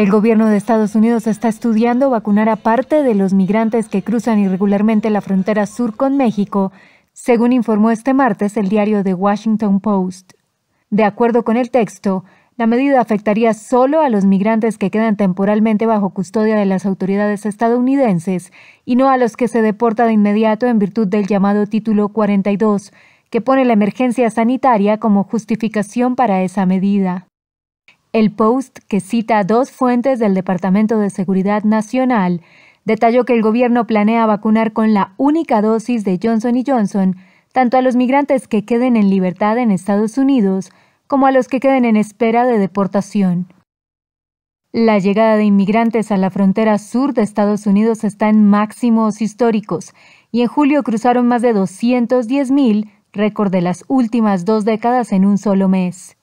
El gobierno de Estados Unidos está estudiando vacunar a parte de los migrantes que cruzan irregularmente la frontera sur con México, según informó este martes el diario The Washington Post. De acuerdo con el texto, la medida afectaría solo a los migrantes que quedan temporalmente bajo custodia de las autoridades estadounidenses y no a los que se deporta de inmediato en virtud del llamado Título 42, que pone la emergencia sanitaria como justificación para esa medida. El Post, que cita dos fuentes del Departamento de Seguridad Nacional, detalló que el gobierno planea vacunar con la única dosis de Johnson Johnson tanto a los migrantes que queden en libertad en Estados Unidos como a los que queden en espera de deportación. La llegada de inmigrantes a la frontera sur de Estados Unidos está en máximos históricos y en julio cruzaron más de 210.000, récord de las últimas dos décadas en un solo mes.